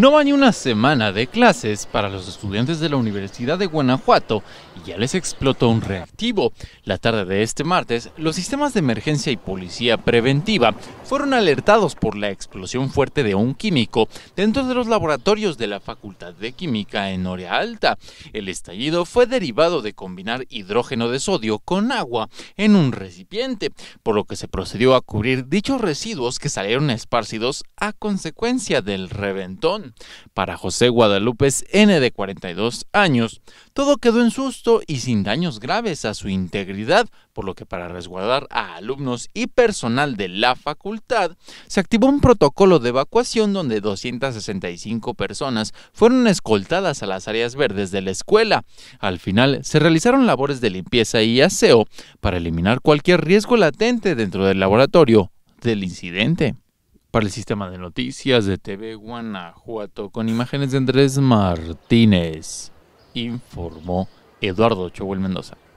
No va ni una semana de clases para los estudiantes de la Universidad de Guanajuato y ya les explotó un reactivo. La tarde de este martes, los sistemas de emergencia y policía preventiva fueron alertados por la explosión fuerte de un químico dentro de los laboratorios de la Facultad de Química en Orea Alta. El estallido fue derivado de combinar hidrógeno de sodio con agua en un recipiente, por lo que se procedió a cubrir dichos residuos que salieron esparcidos a consecuencia del reventón. Para José Guadalupe N de 42 años, todo quedó en susto y sin daños graves a su integridad, por lo que para resguardar a alumnos y personal de la facultad, se activó un protocolo de evacuación donde 265 personas fueron escoltadas a las áreas verdes de la escuela. Al final, se realizaron labores de limpieza y aseo para eliminar cualquier riesgo latente dentro del laboratorio del incidente. Para el sistema de noticias de TV Guanajuato, con imágenes de Andrés Martínez, informó Eduardo el Mendoza.